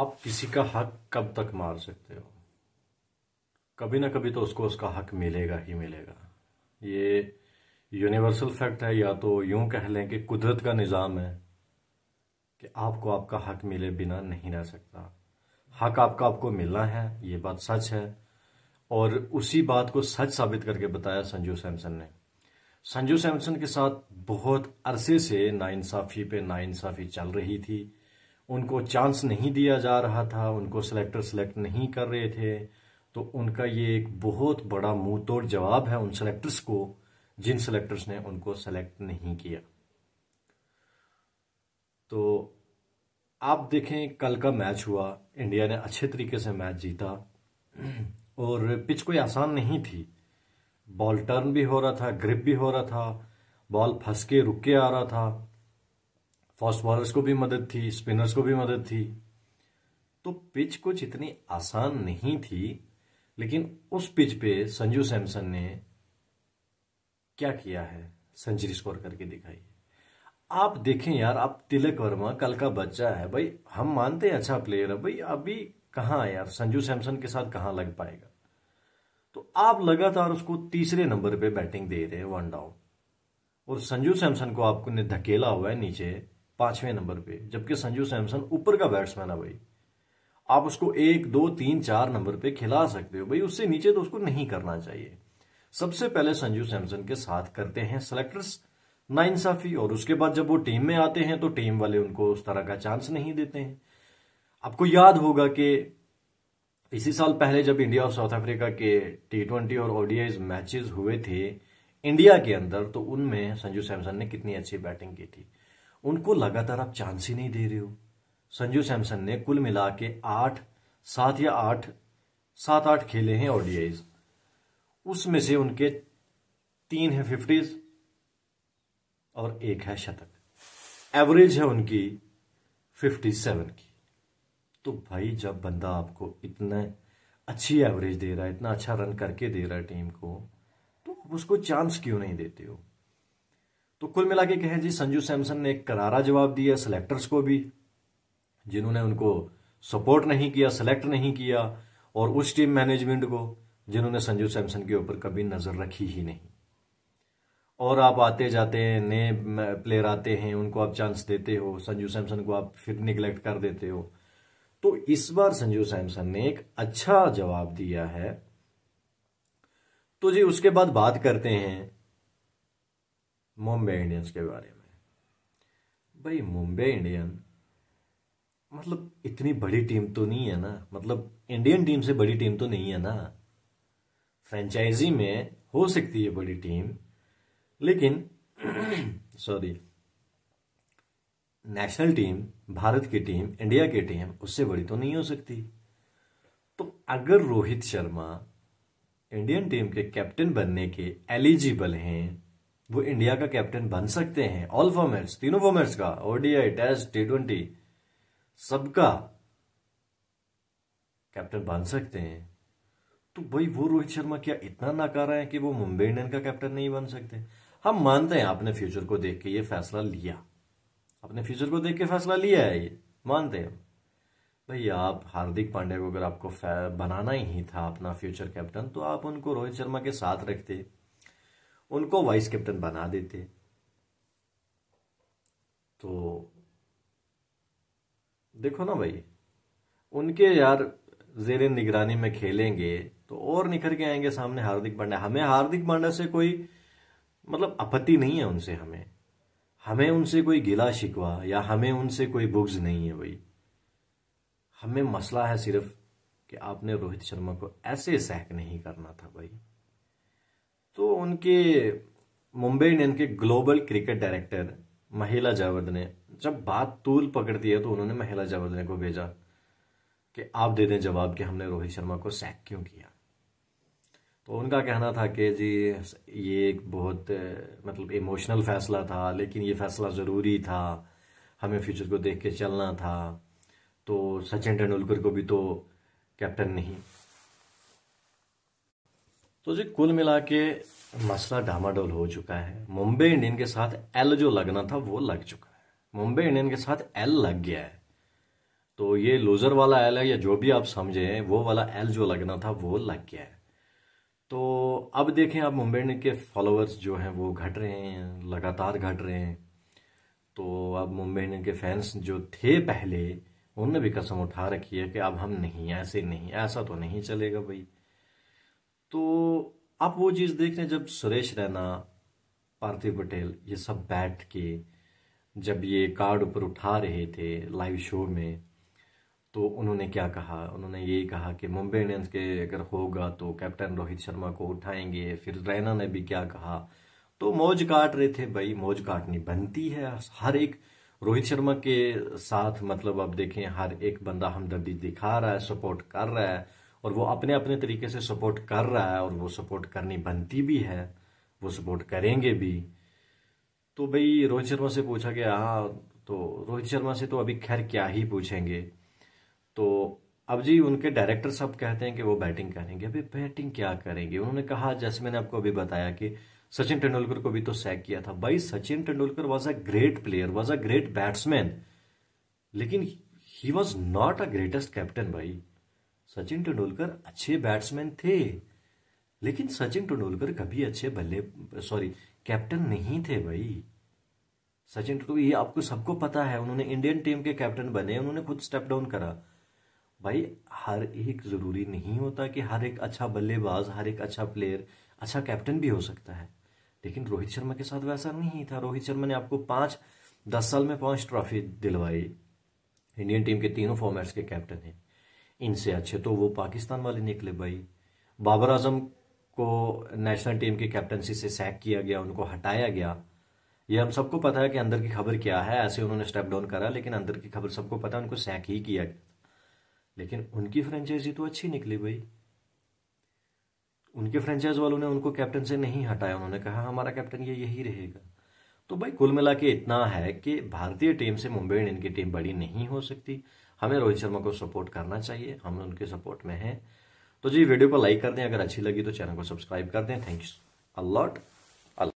आप किसी का हक कब तक मार सकते हो कभी ना कभी तो उसको उसका हक मिलेगा ही मिलेगा ये यूनिवर्सल फैक्ट है या तो यूं कह लें कि कुदरत का निज़ाम है कि आपको आपका हक मिले बिना नहीं रह सकता हक आपका आपको मिलना है ये बात सच है और उसी बात को सच साबित करके बताया संजू सैमसन ने संजू सैमसन के साथ बहुत अरसे से नाइंसाफ़ी पे नाइंसाफ़ी चल रही थी उनको चांस नहीं दिया जा रहा था उनको सेलेक्टर सेलेक्ट नहीं कर रहे थे तो उनका ये एक बहुत बड़ा मुंह तोड़ जवाब है उन सेलेक्टर्स को जिन सेलेक्टर्स ने उनको सेलेक्ट नहीं किया तो आप देखें कल का मैच हुआ इंडिया ने अच्छे तरीके से मैच जीता और पिच कोई आसान नहीं थी बॉल टर्न भी हो रहा था ग्रिप भी हो रहा था बॉल फंस के रुक के आ रहा था फास्ट बॉलर्स को भी मदद थी स्पिनर्स को भी मदद थी तो पिच कुछ इतनी आसान नहीं थी लेकिन उस पिच पे संजू सैमसन ने क्या किया है सेंचुरी स्कोर करके दिखाई आप देखें यार आप तिलक वर्मा कल का बच्चा है भाई हम मानते हैं अच्छा प्लेयर है भाई अभी कहाँ यार संजू सैमसन के साथ कहाँ लग पाएगा तो आप लगातार उसको तीसरे नंबर पे बैटिंग दे रहे हैं वन डाउन और संजू सैमसन को आपको ने धकेला हुआ है नीचे पांचवें नंबर पे जबकि संजू सैमसन ऊपर का बैट्समैन है भाई आप उसको एक दो तीन चार नंबर पे खिला सकते हो भाई उससे नीचे तो उसको नहीं करना चाहिए सबसे पहले संजू सैमसन के साथ करते हैं सेलेक्टर्स नाइंसाफी और उसके बाद जब वो टीम में आते हैं तो टीम वाले उनको उस तरह का चांस नहीं देते हैं आपको याद होगा कि इसी साल पहले जब इंडिया और साउथ अफ्रीका के टी ट्वेंटी और ओडीआई मैचेस हुए थे इंडिया के अंदर तो उनमें संजू सैमसन ने कितनी अच्छी बैटिंग की थी उनको लगातार आप चांस ही नहीं दे रहे हो संजू सैमसन ने कुल मिला के आठ सात या आठ सात आठ खेले हैं ओडियाईज उसमें से उनके तीन है फिफ्टीज और एक है शतक एवरेज है उनकी फिफ्टी सेवन की तो भाई जब बंदा आपको इतना अच्छी एवरेज दे रहा है इतना अच्छा रन करके दे रहा है टीम को तो उसको चांस क्यों नहीं देते हो तो कुल मिला के कहें जी संजू सैमसन ने एक करारा जवाब दिया सेलेक्टर्स को भी जिन्होंने उनको सपोर्ट नहीं किया सेलेक्ट नहीं किया और उस टीम मैनेजमेंट को जिन्होंने संजू सैमसन के ऊपर कभी नज़र रखी ही नहीं और आप आते जाते हैं नए प्लेयर आते हैं उनको आप चांस देते हो संजू सैमसन को आप फिर निगलेक्ट कर देते हो तो इस बार संजू सैमसन ने एक अच्छा जवाब दिया है तो जी उसके बाद बात करते हैं मुंबई इंडियंस के बारे में भाई मुंबई इंडियन मतलब इतनी बड़ी टीम तो नहीं है ना मतलब इंडियन टीम से बड़ी टीम तो नहीं है ना फ्रेंचाइजी में हो सकती है बड़ी टीम लेकिन सॉरी नेशनल टीम भारत की टीम इंडिया की टीम उससे बड़ी तो नहीं हो सकती तो अगर रोहित शर्मा इंडियन टीम के कैप्टन बनने के एलिजिबल हैं वो इंडिया का कैप्टन बन सकते हैं ऑल फॉर्मेट्स तीनों फॉर्मेट्स का ओडीआई टेस्ट टी ट्वेंटी सबका कैप्टन बन सकते हैं तो भाई वो रोहित शर्मा क्या इतना नाकारा है कि वो मुंबई इंडियन का कैप्टन नहीं बन सकते हम मानते हैं आपने फ्यूचर को देख के ये फैसला लिया अपने फ्यूचर को देख के फैसला लिया है ये मानते हैं भाई आप हार्दिक पांड्या को अगर आपको बनाना ही था अपना फ्यूचर कैप्टन तो आप उनको रोहित शर्मा के साथ रखते उनको वाइस कैप्टन बना देते तो देखो ना भाई उनके यार जेर निगरानी में खेलेंगे तो और निखर के आएंगे सामने हार्दिक पांड्या हमें हार्दिक पांड्या से कोई मतलब आपत्ति नहीं है उनसे हमें हमें उनसे कोई गिला शिकवा या हमें उनसे कोई बुग्ज नहीं है भाई हमें मसला है सिर्फ कि आपने रोहित शर्मा को ऐसे सहक नहीं करना था भाई तो उनके मुंबई इंडियन के ग्लोबल क्रिकेट डायरेक्टर महिला जावद ने जब बात तूल पकड़ती है तो उन्होंने महिला ने को भेजा कि आप दे दें जवाब कि हमने रोहित शर्मा को सैक क्यों किया तो उनका कहना था कि जी ये एक बहुत मतलब इमोशनल फैसला था लेकिन ये फैसला ज़रूरी था हमें फ्यूचर को देख के चलना था तो सचिन तेंदुलकर को भी तो कैप्टन नहीं तो जी कुल मिला के मसला डामाडोल हो चुका है मुंबई इंडियन के साथ एल जो लगना था वो लग चुका है मुंबई इंडियन के साथ एल लग गया है तो ये लूजर वाला एल है या जो भी आप समझे वो वाला एल जो लगना था वो लग गया है तो अब देखें आप मुंबई इंडियन के फॉलोअर्स जो हैं वो घट रहे हैं लगातार घट रहे हैं तो अब मुंबई इंडियन के फैंस जो थे पहले उनने भी कसम उठा रखी है कि अब हम नहीं ऐसे नहीं ऐसा तो नहीं चलेगा भाई तो आप वो चीज देख रहे हैं जब सुरेश रैना पार्थिव पटेल ये सब बैठ के जब ये कार्ड ऊपर उठा रहे थे लाइव शो में तो उन्होंने क्या कहा उन्होंने यही कहा कि मुंबई इंडियंस के अगर होगा तो कैप्टन रोहित शर्मा को उठाएंगे फिर रैना ने भी क्या कहा तो मौज काट रहे थे भाई मौज काटनी बनती है हर एक रोहित शर्मा के साथ मतलब आप देखें हर एक बंदा हमदर्दी दिखा रहा है सपोर्ट कर रहा है और वो अपने अपने तरीके से सपोर्ट कर रहा है और वो सपोर्ट करनी बनती भी है वो सपोर्ट करेंगे भी तो भाई रोहित शर्मा से पूछा गया हाँ तो रोहित शर्मा से तो अभी खैर क्या ही पूछेंगे तो अब जी उनके डायरेक्टर सब कहते हैं कि वो बैटिंग करेंगे अभी बैटिंग क्या करेंगे उन्होंने कहा जैसे मैंने आपको अभी बताया कि सचिन तेंदुलकर को भी तो सैक किया था भाई Sachin Tendulkar was a great player was a great batsman लेकिन he was not a greatest captain भाई सचिन तेंदुलकर अच्छे बैट्समैन थे लेकिन सचिन तेंदुलकर कभी अच्छे बल्ले सॉरी कैप्टन नहीं थे भाई सचिन तेंदुलकर ये आपको सबको पता है उन्होंने इंडियन टीम के कैप्टन बने उन्होंने खुद स्टेप डाउन करा भाई हर एक ज़रूरी नहीं होता कि हर एक अच्छा बल्लेबाज हर एक अच्छा प्लेयर अच्छा कैप्टन भी हो सकता है लेकिन रोहित शर्मा के साथ वैसा नहीं था रोहित शर्मा ने आपको पांच दस साल में पांच ट्रॉफी दिलवाई इंडियन टीम के तीनों फॉर्मेट्स के कैप्टन हैं इनसे अच्छे तो वो पाकिस्तान वाले निकले भाई बाबर आजम को नेशनल टीम की कैप्टनसी से सैक किया गया उनको हटाया गया ये हम सबको पता है कि अंदर की खबर क्या है ऐसे उन्होंने स्टेप डाउन करा लेकिन अंदर की खबर सबको पता है उनको सैक ही किया गया लेकिन उनकी फ्रेंचाइजी तो अच्छी निकली भाई उनके फ्रेंचाइज वालों ने उनको कैप्टन से नहीं हटाया उन्होंने कहा हमारा कैप्टन ये यही रहेगा तो भाई कुल मिला के इतना है कि भारतीय टीम से मुंबई इंडियन की टीम बड़ी नहीं हो सकती हमें रोहित शर्मा को सपोर्ट करना चाहिए हम उनके सपोर्ट में हैं तो जी वीडियो को लाइक कर दें अगर अच्छी लगी तो चैनल को सब्सक्राइब कर दें यू अलॉट